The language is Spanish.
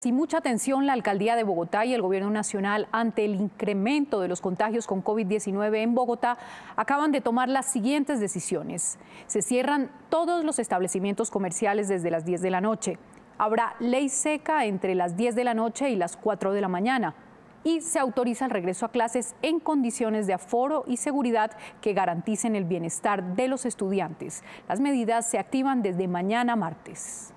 Sin mucha atención, la Alcaldía de Bogotá y el Gobierno Nacional ante el incremento de los contagios con COVID-19 en Bogotá acaban de tomar las siguientes decisiones. Se cierran todos los establecimientos comerciales desde las 10 de la noche. Habrá ley seca entre las 10 de la noche y las 4 de la mañana. Y se autoriza el regreso a clases en condiciones de aforo y seguridad que garanticen el bienestar de los estudiantes. Las medidas se activan desde mañana martes.